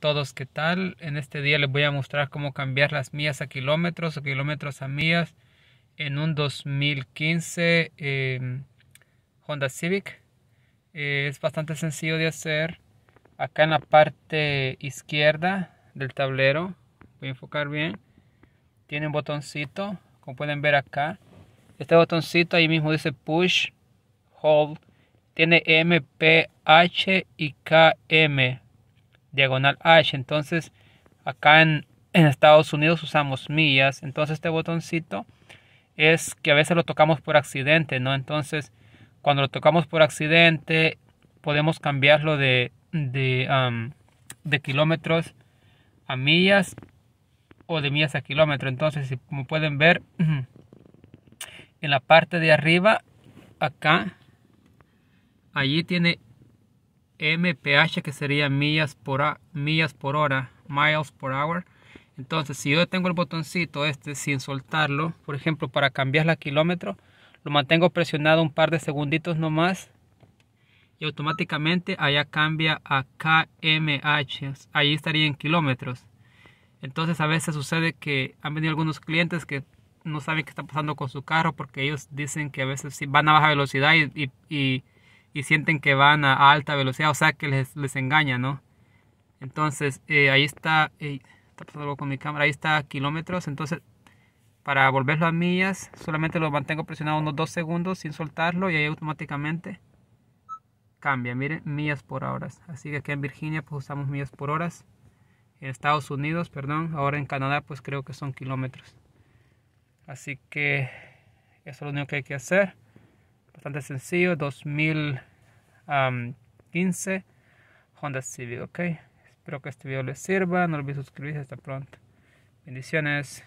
todos qué tal. En este día les voy a mostrar cómo cambiar las millas a kilómetros o kilómetros a millas en un 2015 em, Honda Civic. Eh, es bastante sencillo de hacer. Acá en la parte izquierda del tablero, voy a enfocar bien, tiene un botoncito, como pueden ver acá. Este botoncito ahí mismo dice push, hold, tiene mph y KM diagonal H. Entonces, acá en, Estados Unidos usamos millas. Entonces, este botoncito es que a veces lo tocamos por accidente, ¿no? Entonces, cuando lo tocamos por accidente, podemos cambiarlo de, de, kilómetros a millas o de millas a kilómetro. Entonces, como pueden ver, en la parte de arriba, acá, allí tiene mph que sería millas por, millas por hora, miles por hour. Entonces, si yo tengo el botoncito este sin soltarlo, por ejemplo, para cambiar a kilómetro, lo mantengo presionado un par de segunditos nomás y automáticamente allá cambia a kmh, allí estaría en kilómetros. Entonces, a veces sucede que han venido algunos clientes que no saben qué está pasando con su carro porque ellos dicen que a veces si van a baja velocidad y y sienten que van a, alta velocidad, o sea que les, les engaña, ¿no? Entonces, eh, ahí está, eh, está pasando algo con mi cámara, ahí está kilómetros, entonces para volverlo a millas solamente lo mantengo presionado unos dos segundos sin soltarlo y ahí automáticamente cambia, miren, millas por horas. Así que aquí en Virginia pues usamos millas por horas, en Estados Unidos, perdón, ahora en Canadá pues creo que son kilómetros. Así que eso es lo único que hay que hacer bastante sencillo, 2015 Honda Civic, ok. Espero que este video les sirva, no olviden suscribirse, hasta pronto. Bendiciones.